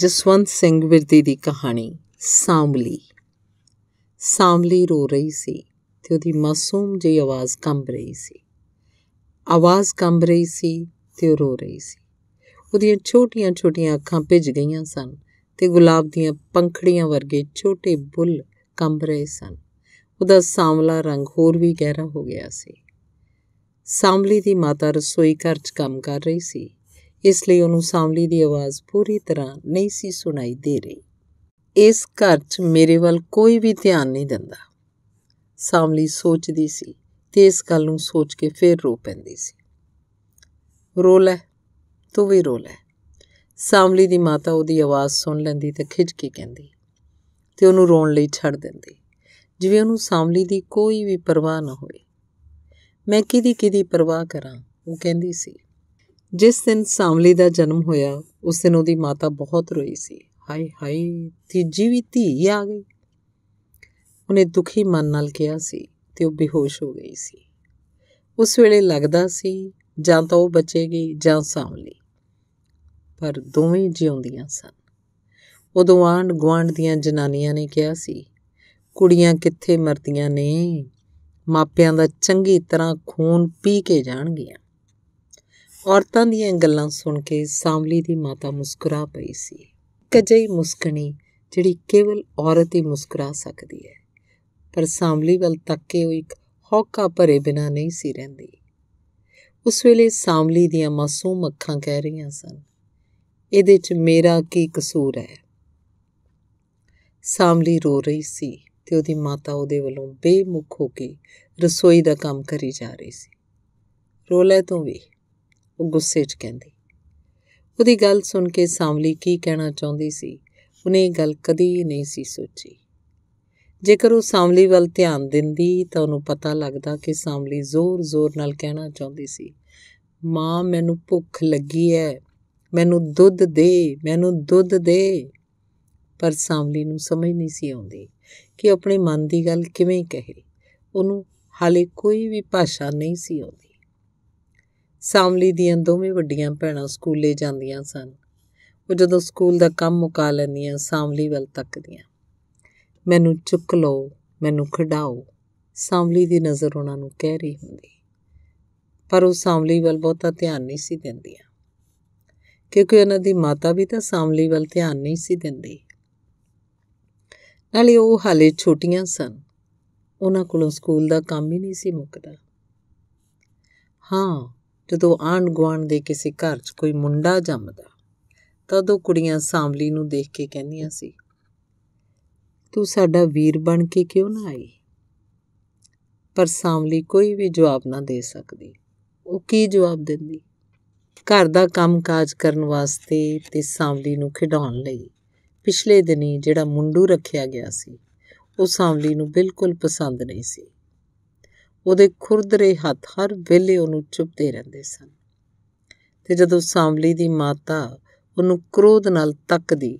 ਜਸਵੰਤ ਸਿੰਘ ਵਿਰਦੀ ਦੀ ਕਹਾਣੀ ਸਾਮਲੀ ਸਾਮਲੀ ਰੋ ਰਹੀ ਸੀ ਤੇ ਉਹਦੀ ਮਾਸੂਮ ਜਿਹੀ ਆਵਾਜ਼ ਕੰਬ ਰਹੀ ਸੀ ਆਵਾਜ਼ ਕੰਬ ਰਹੀ ਸੀ ਤੇ ਉਹ ਰੋ ਰਹੀ ਸੀ ਉਹਦੀਆਂ ਛੋਟੀਆਂ-ਛੋਟੀਆਂ ਅੱਖਾਂ ਭਿੱਜ ਗਈਆਂ ਸਨ ਤੇ ਗੁਲਾਬ ਦੀਆਂ ਪੰਖੜੀਆਂ ਵਰਗੇ ਛੋਟੇ ਬੁੱਲ ਕੰਬ ਰਹੇ ਸਨ ਉਹਦਾ ਸਾਮਲਾ ਰੰਗ ਹੋਰ ਵੀ ਗਹਿਰਾ ਹੋ ਗਿਆ ਸੀ ਸਾਮਲੀ ਦੀ ਮਾਤਾ ਰਸੋਈ ਘਰ 'ਚ ਕੰਮ ਕਰ ਰਹੀ ਸੀ ਇਸ ਲਈ ਉਹਨੂੰ ਸਾਮਲੀ ਦੀ ਆਵਾਜ਼ ਪੂਰੀ ਤਰ੍ਹਾਂ ਨਹੀਂ ਸੀ ਸੁਣਾਈ ਦੇ ਰਹੀ ਇਸ ਘਰ 'ਚ ਮੇਰੇ ਵੱਲ ਕੋਈ ਵੀ ਧਿਆਨ ਨਹੀਂ ਦਿੰਦਾ ਸਾਮਲੀ ਸੋਚਦੀ ਸੀ ਤੇ ਇਸ ਗੱਲ ਨੂੰ ਸੋਚ ਕੇ ਫੇਰ ਰੋ ਪੈਂਦੀ ਸੀ ਰੋ ਲੈ ਤੂੰ ਵੀ ਰੋ ਲੈ ਸਾਮਲੀ ਦੀ ਮਾਤਾ ਉਹਦੀ ਆਵਾਜ਼ ਸੁਣ ਲੈਂਦੀ ਤੇ ਖਿੱਚ ਕੇ ਕਹਿੰਦੀ ਤੇ ਉਹਨੂੰ ਰੋਣ ਲਈ ਛੱਡ ਦਿੰਦੀ ਜਿਵੇਂ ਉਹਨੂੰ ਸਾਮਲੀ ਦੀ ਕੋਈ ਵੀ ਪਰਵਾਹ ਨਾ ਹੋਵੇ ਮੈਂ ਕਿਹਦੀ ਕਿਹਦੀ ਪਰਵਾਹ ਕਰਾਂ ਉਹ ਕਹਿੰਦੀ ਸੀ ਜਿਸ ਦਿਨ ਸਾਵਲੀ ਦਾ ਜਨਮ ਹੋਇਆ ਉਸ ਦਿਨ ਉਹਦੀ ਮਾਤਾ ਬਹੁਤ ਰੋਈ ਸੀ ਹਾਈ ਹਾਈ ਤੀਜੀ ਵੀ ਧੀ ਆ ਗਈ ਉਹਨੇ ਦੁਖੀ ਮਨ ਨਾਲ ਕਿਹਾ ਸੀ ਤੇ ਉਹ ਬੇਹੋਸ਼ ਹੋ ਗਈ ਸੀ ਉਸ ਵੇਲੇ ਲੱਗਦਾ ਸੀ ਜਾਂ ਤਾਂ ਉਹ ਬਚੇਗੀ ਜਾਂ ਸਾਵਲੀ ਪਰ ਦੋਵੇਂ ਜਿਉਂਦੀਆਂ ਸਨ ਉਦੋਂ ਆਂਡ ਗਵਾਂਡ ਦੀਆਂ ਜਨਾਨੀਆਂ ਨੇ ਕਿਹਾ ਸੀ ਕੁੜੀਆਂ ਕਿੱਥੇ ਮਰਦੀਆਂ ਨੇ ਮਾਪਿਆਂ ਦਾ ਚੰਗੀ ਤਰ੍ਹਾਂ ਖੂਨ ਪੀ ਕੇ ਜਾਣਗੀਆਂ ਔਰਤਾਂ ਦੀਆਂ ਗੱਲਾਂ ਸੁਣ ਕੇ ਸਾਮਲੀ ਦੀ ਮਾਤਾ ਮੁਸਕਰਾ ਪਈ ਸੀ ਕਜਈ ਮੁਸਕਣੀ ਜਿਹੜੀ ਕੇਵਲ ਔਰਤ ਹੀ ਮੁਸਕਰਾ ਸਕਦੀ ਹੈ ਪਰ ਸਾਮਲੀ ਵੱਲ ਤੱਕ ਕੇ ਉਹ ਇੱਕ ਹੌਕਾ ਭਰੇ ਬਿਨਾ ਨਹੀਂ ਸੀ ਰਹਿੰਦੀ ਉਸ ਵੇਲੇ ਸਾਮਲੀ ਦੀਆਂ ਮਾਸੂਮ ਅੱਖਾਂ ਕਹਿ ਰਹੀਆਂ ਸਨ ਇਹਦੇ 'ਚ ਮੇਰਾ ਕੀ ਕਸੂਰ ਹੈ ਸਾਮਲੀ ਰੋ ਰਹੀ ਸੀ ਤੇ ਉਹਦੀ ਮਾਤਾ ਉਹਦੇ ਵੱਲੋਂ ਬੇਮੁਖ ਹੋ ਕੇ ਰਸੋਈ ਦਾ ਕੰਮ ਕਰੀ ਜਾ ਰਹੀ ਸੀ ਰੋ ਲੈ ਤੂੰ ਵੀ ਉਹ ਗੁੱਸੇ 'ਚ ਕਹਿੰਦੀ ਉਹਦੀ ਗੱਲ ਸੁਣ ਕੇ ਸਾਵਲੀ ਕੀ ਕਹਿਣਾ ਚਾਹੁੰਦੀ ਸੀ ਉਹਨੇ ਇਹ ਗੱਲ ਕਦੀ ਨਹੀਂ ਸੀ ਸੋਚੀ ਜੇਕਰ ਉਹ ਸਾਵਲੀ ਵੱਲ ਧਿਆਨ ਦਿੰਦੀ ਤਾਂ ਉਹਨੂੰ ਪਤਾ ਲੱਗਦਾ ਕਿ ਸਾਵਲੀ ਜ਼ੋਰ-ਜ਼ੋਰ ਨਾਲ ਕਹਿਣਾ ਚਾਹੁੰਦੀ ਸੀ ਮਾਂ ਮੈਨੂੰ ਭੁੱਖ ਲੱਗੀ ਐ ਮੈਨੂੰ ਦੁੱਧ ਦੇ ਮੈਨੂੰ ਦੁੱਧ ਦੇ ਪਰ ਸਾਵਲੀ ਨੂੰ ਸਮਝ ਨਹੀਂ ਸੀ ਆਉਂਦੀ ਕਿ ਆਪਣੇ ਮਨ ਦੀ ਗੱਲ ਕਿਵੇਂ ਕਹੇ ਉਹਨੂੰ ਹਾਲੇ ਕੋਈ ਵੀ ਭਾਸ਼ਾ ਨਹੀਂ ਸੀ ਆਉਂਦੀ ਸਾਮਲੀ ਦੀਆਂ ਦੋਵੇਂ ਵੱਡੀਆਂ ਭੈਣਾਂ ਸਕੂਲੇ ਜਾਂਦੀਆਂ ਸਨ ਉਹ ਜਦੋਂ ਸਕੂਲ ਦਾ ਕੰਮ ਮੁਕਾ ਲੈਂਦੀਆਂ ਸਾਮਲੀ ਵੱਲ ਤੱਕਦੀਆਂ ਮੈਨੂੰ ਚੁੱਕ ਲਓ ਮੈਨੂੰ ਖਿਡਾਓ ਸਾਮਲੀ ਦੀ ਨਜ਼ਰ ਉਹਨਾਂ ਨੂੰ ਕਹਿ ਰਹੀ ਹੁੰਦੀ ਪਰ ਉਹ ਸਾਮਲੀ ਵੱਲ ਬਹੁਤਾ ਧਿਆਨ ਨਹੀਂ ਸੀ ਦਿੰਦੀਆਂ ਕਿਉਂਕਿ ਉਹਨਾਂ ਦੀ ਮਾਤਾ ਵੀ ਤਾਂ ਸਾਮਲੀ ਵੱਲ ਧਿਆਨ ਨਹੀਂ ਸੀ ਦਿੰਦੀ ਨਾਲੇ ਉਹ ਹਾਲੇ ਛੋਟੀਆਂ ਸਨ ਉਹਨਾਂ ਕੋਲੋਂ ਸਕੂਲ ਦਾ ਕੰਮ ਹੀ ਨਹੀਂ ਸੀ ਮੁੱਕਦਾ ਹਾਂ ਜਦੋਂ ਆਂਡ ਗਵਾਂਡ ਦੇ ਕਿਸੇ ਘਰ 'ਚ ਕੋਈ ਮੁੰਡਾ ਜੰਮਦਾ ਤਾਂ ਉਦੋਂ ਕੁੜੀਆਂ ਸਾਂਵਲੀ ਨੂੰ ਦੇਖ ਕੇ ਕਹਿੰਦੀਆਂ ਸੀ ਤੂੰ ਸਾਡਾ ਵੀਰ ਬਣ ਕੇ ਕਿਉਂ ਨਾ ਆਈ ਪਰ ਸਾਂਵਲੀ ਕੋਈ ਵੀ ਜਵਾਬ ਨਾ ਦੇ ਸਕਦੀ ਉਹ ਕੀ ਜਵਾਬ ਦਿੰਦੀ ਘਰ ਦਾ ਕੰਮਕਾਜ ਕਰਨ ਵਾਸਤੇ ਤੇ ਸਾਂਵਲੀ ਨੂੰ ਖਿਡਾਉਣ ਲਈ ਪਿਛਲੇ ਦਿਨੀ ਜਿਹੜਾ ਮੁੰਡੂ ਰੱਖਿਆ ਗਿਆ ਸੀ ਉਹ ਸਾਂਵਲੀ ਨੂੰ ਬਿਲਕੁਲ ਪਸੰਦ ਨਹੀਂ ਸੀ ਉਹਦੇ ਖੁਰਦਰੇ ਹੱਥ ਹਰ ਵੇਲੇ ਉਹਨੂੰ ਚੁੱਪਦੇ ਰਹਿੰਦੇ ਸਨ ਤੇ ਜਦੋਂ ਸਾਂਵਲੀ ਦੀ ਮਾਤਾ ਉਹਨੂੰ ਕ੍ਰੋਧ ਨਾਲ ਤੱਕਦੀ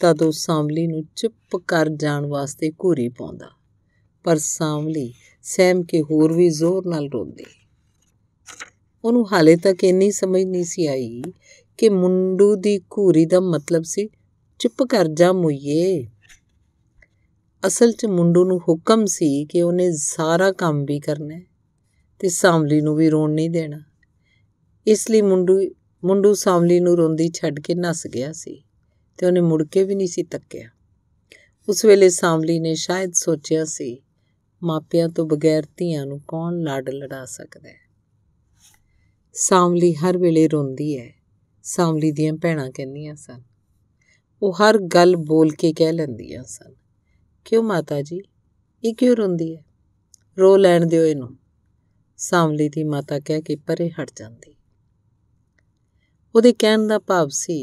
ਤਦ ਉਹ ਸਾਂਵਲੀ ਨੂੰ ਚੁੱਪ ਕਰ ਜਾਣ ਵਾਸਤੇ ਘੂਰੀ ਪਾਉਂਦਾ ਪਰ ਸਾਂਵਲੀ ਸਹਿਮ ਕੇ ਹੋਰ ਵੀ ਜ਼ੋਰ ਨਾਲ ਰੋਂਦੀ ਉਹਨੂੰ ਹਾਲੇ ਤੱਕ ਇੰਨੀ ਸਮਝ ਨਹੀਂ ਸੀ ਆਈ ਕਿ ਮੁੰਡੂ ਦੀ ਘੂਰੀ ਦਾ ਮਤਲਬ ਸੀ ਚੁੱਪ ਕਰ ਜਾ ਮੁਈਏ ਅਸਲ 'ਚ ਮੁੰਡੂ ਨੂੰ ਹੁਕਮ ਸੀ ਕਿ ਉਹਨੇ ਸਾਰਾ ਕੰਮ ਵੀ ਕਰਨਾ ਤੇ ਸਾਮਲੀ ਨੂੰ ਵੀ ਰੋਣ ਨਹੀਂ ਦੇਣਾ ਇਸ ਲਈ ਮੁੰਡੂ ਮੁੰਡੂ ਸਾਮਲੀ ਨੂੰ ਰੋਂਦੀ ਛੱਡ ਕੇ ਨੱਸ ਗਿਆ ਸੀ ਤੇ ਉਹਨੇ ਮੁੜ ਕੇ ਵੀ ਨਹੀਂ ਸੀ ਤੱਕਿਆ ਉਸ ਵੇਲੇ ਸਾਮਲੀ ਨੇ ਸ਼ਾਇਦ ਸੋਚਿਆ ਸੀ ਮਾਪਿਆਂ ਤੋਂ ਬਗੈਰ ਧੀਆਂ ਨੂੰ ਕੌਣ ਲਾਡ ਲੜਾ ਸਕਦਾ ਹੈ ਸਾਮਲੀ ਹਰ ਵੇਲੇ ਰੋਂਦੀ ਹੈ ਸਾਮਲੀ ਦੀਆਂ ਭੈਣਾਂ ਕਹਿੰਦੀਆਂ ਸਨ ਉਹ ਹਰ ਗੱਲ ਬੋਲ ਕੇ ਕਹਿ ਲੈਂਦੀਆਂ ਸਨ ਕਿਉਂ ਮਾਤਾ ਜੀ ਇਹ ਕਿਉਂ ਰੋਂਦੀ ਹੈ ਰੋ ਲੈਣ ਦਿਓ ਇਹਨੂੰ ਸਾਮਲੀ ਦੀ ਮਾਤਾ ਕਹਿ ਕੇ ਪਰੇ ਹਟ ਜਾਂਦੀ ਉਹਦੇ ਕਹਿਣ ਦਾ ਭਾਵ ਸੀ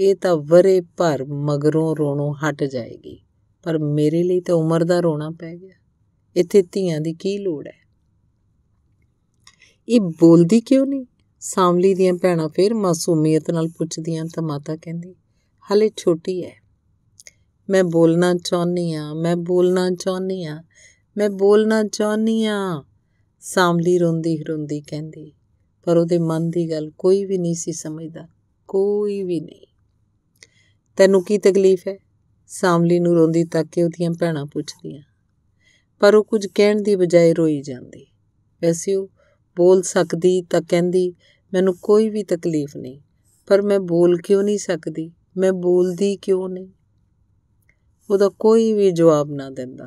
ਇਹ ਤਾਂ ਵਰੇ ਭਰ ਮਗਰੋਂ ਰੋਣੋਂ ਹਟ ਜਾਏਗੀ ਪਰ ਮੇਰੇ ਲਈ ਤਾਂ ਉਮਰ ਦਾ ਰੋਣਾ ਪੈ ਗਿਆ ਇੱਥੇ ਧੀਆਂ ਦੀ ਕੀ ਲੋੜ ਹੈ ਇਹ ਬੋਲਦੀ ਕਿਉਂ ਨਹੀਂ ਸਾਮਲੀ ਦੀਆਂ ਭੈਣਾਂ ਫੇਰ ਮਾਸੂਮੀਅਤ ਨਾਲ ਪੁੱਛਦੀਆਂ ਤਾਂ ਮਾਤਾ ਕਹਿੰਦੀ ਹਲੇ ਛੋਟੀ ਹੈ ਮੈਂ ਬੋਲਣਾ ਚਾਹੁੰਨੀ ਆ ਮੈਂ ਬੋਲਣਾ ਚਾਹੁੰਨੀ ਆ ਮੈਂ ਬੋਲਣਾ ਚਾਹੁੰਨੀ ਆ ਸਾਮਲੀ ਰੋਂਦੀ ਰੋਂਦੀ ਕਹਿੰਦੀ ਪਰ ਉਹਦੇ ਮਨ ਦੀ ਗੱਲ ਕੋਈ ਵੀ ਨਹੀਂ ਸੀ ਸਮਝਦਾ ਕੋਈ ਵੀ ਨਹੀਂ ਤੈਨੂੰ ਕੀ ਤਕਲੀਫ ਹੈ ਸਾਮਲੀ ਨੂੰ ਰੋਂਦੀ ਤੱਕ ਕੇ ਉਹਦੀਆਂ ਭੈਣਾਂ ਪੁੱਛਦੀਆਂ ਪਰ ਉਹ ਕੁਝ ਕਹਿਣ ਦੀ ਬਜਾਏ ਰੋਈ ਜਾਂਦੀ ਵੈਸੇ ਉਹ ਬੋਲ ਸਕਦੀ ਤਾਂ ਕਹਿੰਦੀ ਮੈਨੂੰ ਕੋਈ ਵੀ ਤਕਲੀਫ ਨਹੀਂ ਪਰ ਮੈਂ ਬੋਲ ਕਿਉਂ ਨਹੀਂ ਸਕਦੀ ਮੈਂ ਬੋਲਦੀ ਕਿਉਂ ਨਹੀਂ ਉਹਦਾ ਕੋਈ ਵੀ ਜਵਾਬ ਨਾ ਦਿੰਦਾ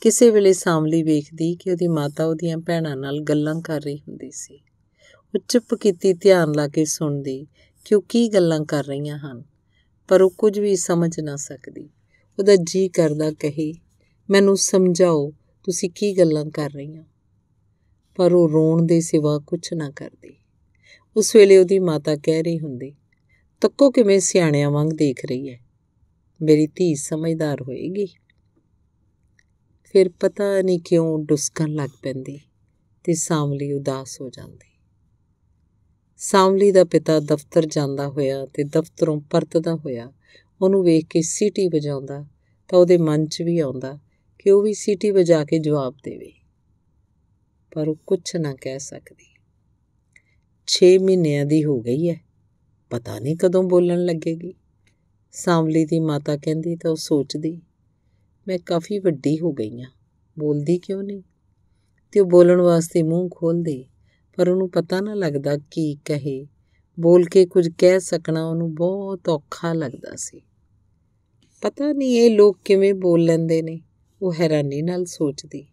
ਕਿਸੇ ਵੇਲੇ ਸਾਮਲੀ ਵੇਖਦੀ ਕਿ ਉਹਦੀ ਮਾਤਾ ਉਹਦੀਆਂ ਭੈਣਾਂ ਨਾਲ ਗੱਲਾਂ ਕਰ ਰਹੀ ਹੁੰਦੀ ਸੀ ਉਹ ਚੁੱਪ ਕੀਤੀ ਧਿਆਨ ਲਾ ਕੇ ਸੁਣਦੀ ਕਿ ਉਹ ਕੀ ਗੱਲਾਂ ਕਰ ਰਹੀਆਂ ਹਨ ਪਰ ਉਹ ਕੁਝ ਵੀ ਸਮਝ ਨਾ ਸਕਦੀ ਉਹਦਾ ਜੀ ਕਰਦਾ ਕਹੇ ਮੈਨੂੰ ਸਮਝਾਓ ਤੁਸੀਂ ਕੀ ਗੱਲਾਂ ਕਰ ਰਹੀਆਂ ਪਰ ਉਹ ਰੋਣ ਦੇ ਸਿਵਾ ਕੁਝ ਨਾ ਕਰਦੀ ਉਸ ਵੇਲੇ ਉਹਦੀ ਮਾਤਾ ਕਹਿ ਰਹੀ ਹੁੰਦੀ ਤੱਕੋ ਕਿਵੇਂ ਸਿਆਣਿਆਂ ਵਾਂਗ ਦੇਖ ਰਹੀ ਹੈ ਮੇਰੀ ਧੀ ਸਮਝਦਾਰ ਹੋਏਗੀ ਫਿਰ ਪਤਾ ਨਹੀਂ ਕਿਉਂ ਡੁਸਕਣ ਲੱਗ ਪੈਂਦੀ ਤੇ ਸਾਵਲੀ ਉਦਾਸ ਹੋ ਜਾਂਦੀ ਸਾਵਲੀ ਦਾ ਪਿਤਾ ਦਫ਼ਤਰ ਜਾਂਦਾ ਹੋਇਆ ਤੇ ਦਫ਼ਤਰੋਂ ਪਰਤਦਾ ਹੋਇਆ ਉਹਨੂੰ ਵੇਖ ਕੇ ਸੀਟੀ ਵਜਾਉਂਦਾ ਤਾਂ ਉਹਦੇ ਮਨ 'ਚ ਵੀ ਆਉਂਦਾ ਕਿ ਉਹ ਵੀ ਸੀਟੀ ਵਜਾ ਕੇ ਜਵਾਬ ਦੇਵੇ ਪਰ ਉਹ ਕੁਝ ਨਾ ਕਹਿ ਸਕਦੀ 6 ਮਹੀਨਿਆਂ ਦੀ ਹੋ ਗਈ ਹੈ ਪਤਾ ਨਹੀਂ ਕਦੋਂ ਬੋਲਣ ਲੱਗੇਗੀ ਸਾਂਵਲੀ ਦੀ ਮਾਤਾ ਕਹਿੰਦੀ ਤਾਂ ਉਹ ਸੋਚਦੀ ਮੈਂ ਕਾਫੀ ਵੱਡੀ ਹੋ ਗਈ ਆ ਬੋਲਦੀ ਕਿਉਂ ਨਹੀਂ ਤੇ ਉਹ ਬੋਲਣ ਵਾਸਤੇ ਮੂੰਹ ਖੋਲਦੀ ਪਰ ਉਹਨੂੰ ਪਤਾ ਨਾ ਲੱਗਦਾ ਕੀ ਕਹੇ ਬੋਲ ਕੇ ਕੁਝ ਕਹਿ ਸਕਣਾ ਉਹਨੂੰ ਬਹੁਤ ਔਖਾ ਲੱਗਦਾ ਸੀ ਪਤਾ ਨਹੀਂ ਇਹ ਲੋਕ ਕਿਵੇਂ ਬੋਲ ਲੈਂਦੇ ਨੇ ਉਹ ਹੈਰਾਨੀ ਨਾਲ ਸੋਚਦੀ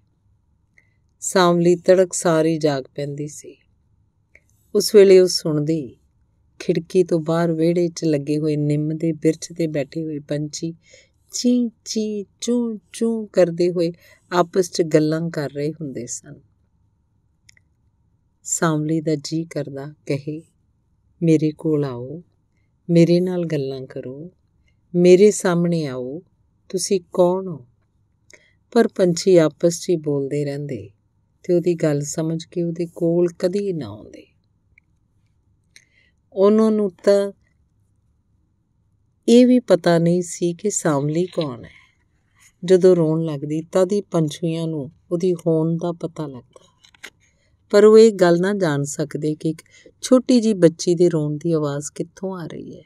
ਸਾਂਵਲੀ ਤੜਕ ਸਾਰੀ ਜਾਗ ਪੈਂਦੀ ਸੀ ਉਸ ਵੇਲੇ ਉਹ ਸੁਣਦੀ ਖਿੜਕੀ ਤੋਂ ਬਾਹਰ ਵਿਹੜੇ 'ਚ ਲੱਗੇ ਹੋਏ ਨਿੰਮ ਦੇ ਬਿਰਛ ਤੇ ਬੈਠੇ ਹੋਏ ਪੰਛੀ ਚੀ ਚੀ ਚੂ ਚੂ ਕਰਦੇ ਹੋਏ ਆਪਸ 'ਚ ਗੱਲਾਂ ਕਰ ਰਹੇ ਹੁੰਦੇ ਸਨ ਸਾਮਲੀ ਦਾ ਜੀ ਕਰਦਾ ਕਹੇ ਮੇਰੇ ਕੋਲ ਆਓ ਮੇਰੇ ਨਾਲ ਗੱਲਾਂ ਕਰੋ ਮੇਰੇ ਸਾਹਮਣੇ ਆਓ ਤੁਸੀਂ ਕੌਣ ਹੋ ਪਰ ਪੰਛੀ ਆਪਸ 'ਚ ਹੀ ਬੋਲਦੇ ਰਹਿੰਦੇ ਤੇ ਉਹਦੀ ਗੱਲ ਸਮਝ ਕੇ ਉਹਦੇ ਕੋਲ ਕਦੀ ਨਾ ਆਉਂਦੇ ਉਹਨਾਂ ਨੂੰ ਤਾਂ ਇਹ ਵੀ ਪਤਾ ਨਹੀਂ ਸੀ ਕਿ ਸਾਮਲੀ ਕੌਣ ਹੈ ਜਦੋਂ ਰੋਣ ਲੱਗਦੀ ਤਾਂ ਦੀ ਪੰਛੀਆਂ ਨੂੰ ਉਹਦੀ ਹੋਣ ਦਾ ਪਤਾ ਲੱਗਦਾ ਪਰ ਉਹ ਇਹ ਗੱਲ ਨਾ ਜਾਣ ਸਕਦੇ ਕਿ ਇੱਕ ਛੋਟੀ ਜੀ ਬੱਚੀ ਦੇ ਰੋਣ ਦੀ ਆਵਾਜ਼ ਕਿੱਥੋਂ ਆ ਰਹੀ ਹੈ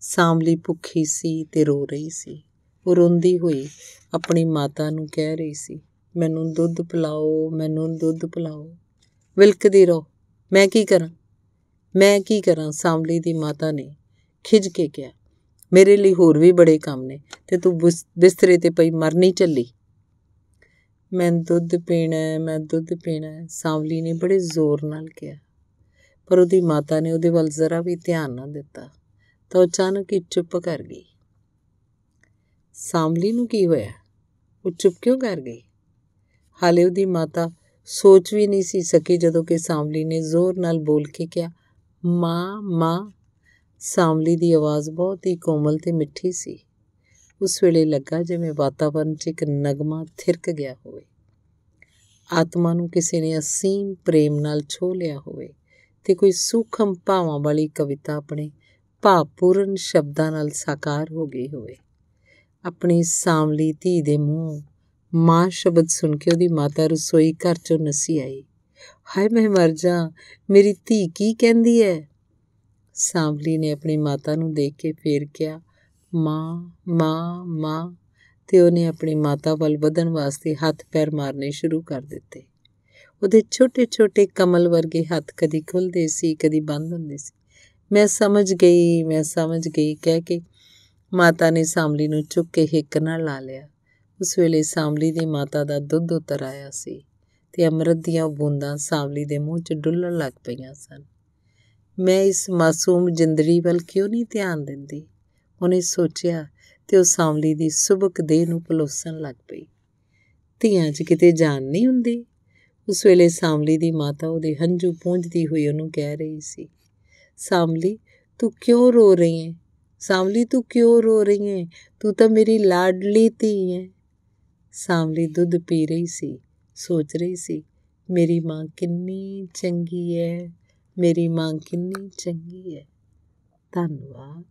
ਸਾਮਲੀ ਭੁੱਖੀ ਸੀ ਤੇ ਰੋ ਰਹੀ ਸੀ ਉਹ ਰੋਂਦੀ ਹੋਈ ਆਪਣੀ ਮਾਤਾ ਨੂੰ ਕਹਿ ਰਹੀ ਸੀ ਮੈਨੂੰ ਦੁੱਧ ਪਿਲਾਓ ਮੈਨੂੰ ਦੁੱਧ ਪਿਲਾਓ ਵਿਲਕਦੀ ਰੋ ਮੈਂ ਕੀ ਕਰਾਂ ਮੈਂ ਕੀ ਕਰਾਂ ਸਾਮਲੀ ਦੀ ਮਾਤਾ ਨੇ ਖਿਜ ਕੇ ਕਿਹਾ ਮੇਰੇ ਲਈ ਹੋਰ ਵੀ ਬੜੇ ਕੰਮ ਨੇ ਤੇ ਤੂੰ ਬਿਸਤਰੇ ਤੇ ਪਈ ਮਰਨੀ ਚੱਲੀ ਮੈਂ ਦੁੱਧ ਪੀਣਾ ਹੈ ਮੈਂ ਦੁੱਧ ਪੀਣਾ ਹੈ ਸਾਂਵਲੀ ਨੇ ਬੜੇ ਜ਼ੋਰ ਨਾਲ ਕਿਹਾ ਪਰ ਉਹਦੀ ਮਾਤਾ ਨੇ ਉਹਦੇ ਵੱਲ ਜ਼ਰਾ ਵੀ ਧਿਆਨ ਨਾ ਦਿੱਤਾ ਤਾਂ ਅਚਾਨਕ ਹੀ ਚੁੱਪ ਕਰ ਗਈ ਸਾਮਲੀ ਨੂੰ ਕੀ ਹੋਇਆ ਉਹ ਚੁੱਪ ਕਿਉਂ ਕਰ ਗਈ ਹਾਲੇ ਉਹਦੀ ਮਾਤਾ ਸੋਚ ਵੀ ਨਹੀਂ ਸੀ ਸਕੀ ਜਦੋਂ ਕਿ ਸਾਮਲੀ ਨੇ ਜ਼ੋਰ ਨਾਲ ਬੋਲ ਕੇ ਕਿਹਾ ਮਾਂ ਮਾਂ ਸਾਮਲੀ ਦੀ ਆਵਾਜ਼ ਬਹੁਤ ਹੀ ਕੋਮਲ ਤੇ ਮਿੱਠੀ ਸੀ ਉਸ ਵੇਲੇ ਲੱਗਾ ਜਿਵੇਂ ਵਾਤਾਵਰਣ 'ਚ ਇੱਕ ਨਗਮਾ ਥਿਰਕ ਗਿਆ ਹੋਵੇ ਆਤਮਾ ਨੂੰ ਕਿਸੇ ਨੇ ਅਸੀਮ ਪ੍ਰੇਮ ਨਾਲ ਛੋ ਲਿਆ ਹੋਵੇ ਤੇ ਕੋਈ ਸੂਖਮ ਭਾਵਾਂ ਵਾਲੀ ਕਵਿਤਾ ਆਪਣੇ ਭਾਵਪੂਰਨ ਸ਼ਬਦਾਂ ਨਾਲ ਸਾਕਾਰ ਹੋ ਗਈ ਹੋਵੇ ਆਪਣੀ ਸਾਮਲੀ ਧੀ ਦੇ ਮੂੰਹ ਮਾਂ ਸ਼ਬਦ ਸੁਣ ਕੇ ਉਹਦੀ ਮਾਤਾ ਰਸੋਈ ਘਰ ਚੋਂ ਨਸੀ ਆਈ ਹਾਏ ਮੈਂ ਮਰ ਜਾ ਮੇਰੀ ਧੀ ਕੀ ਕਹਿੰਦੀ ਹੈ ਸਾਂਵਲੀ ਨੇ ਆਪਣੀ ਮਾਤਾ ਨੂੰ ਦੇਖ ਕੇ ਫੇਰ ਕਿਹਾ ਮਾਂ ਮਾਂ ਮਾਂ ਤੇ ਉਹਨੇ ਆਪਣੀ ਮਾਤਾ ਵੱਲ ਵਧਣ ਵਾਸਤੇ ਹੱਥ ਪੈਰ ਮਾਰਨੇ ਸ਼ੁਰੂ ਕਰ ਦਿੱਤੇ ਉਹਦੇ ਛੋਟੇ-ਛੋਟੇ ਕਮਲ ਵਰਗੇ ਹੱਥ ਕਦੀ ਖੁੱਲਦੇ ਸੀ ਕਦੀ ਬੰਦ ਹੁੰਦੇ ਸੀ ਮੈਂ ਸਮਝ ਗਈ ਮੈਂ ਸਮਝ ਗਈ ਕਹਿ ਕੇ ਮਾਤਾ ਨੇ ਸਾਂਵਲੀ ਨੂੰ ਚੁੱਕ ਕੇ ਹਿੱਕ ਨਾਲ ਲਾ ਲਿਆ ਉਸ ਵੇਲੇ ਸਾਂਵਲੀ ਦੀ ਮਾਤਾ ਦਾ ਦੁੱਧ ਉਤਰ ਆਇਆ ਸੀ ਤੇ ਅੰਮ੍ਰਿਤ ਦੀਆਂ ਬੂੰਦਾਂ ਸਾਵਲੀ ਦੇ ਮੂੰਹ 'ਚ ਡੁੱਲਣ ਲੱਗ ਪਈਆਂ ਸਨ ਮੈਂ ਇਸ ਮਾਸੂਮ ਜਿੰਦੜੀ ਵੱਲ ਕਿਉਂ ਨਹੀਂ ਧਿਆਨ ਦਿੰਦੀ ਉਹਨੇ ਸੋਚਿਆ ਤੇ ਉਹ ਸਾਵਲੀ ਦੀ ਸੁਬਕ ਦੇਹ ਨੂੰ ਪਲੋਸਣ ਲੱਗ ਪਈ ਧੀਆਂ 'ਚ ਕਿਤੇ ਜਾਨ ਨਹੀਂ ਹੁੰਦੀ ਉਸ ਵੇਲੇ ਸਾਵਲੀ ਦੀ ਮਾਤਾ ਉਹਦੇ ਹੰਝੂ ਪੂੰਝਦੀ ਹੋਈ ਉਹਨੂੰ ਕਹਿ ਰਹੀ ਸੀ ਸਾਵਲੀ ਤੂੰ ਕਿਉਂ ਰੋ ਰਹੀ ਹੈ ਸਾਵਲੀ ਤੂੰ ਕਿਉਂ ਰੋ ਰਹੀ ਹੈ ਤੂੰ ਤਾਂ ਮੇਰੀ ਲਾਡਲੀ ਧੀ ਹੈ ਸਾਵਲੀ ਦੁੱਧ ਪੀ ਰਹੀ ਸੀ ਸੋਚ ਰਹੀ ਸੀ ਮੇਰੀ ਮਾਂ ਕਿੰਨੀ ਚੰਗੀ ਹੈ ਮੇਰੀ ਮਾਂ ਕਿੰਨੀ ਚੰਗੀ ਹੈ ਧੰਨਵਾਦ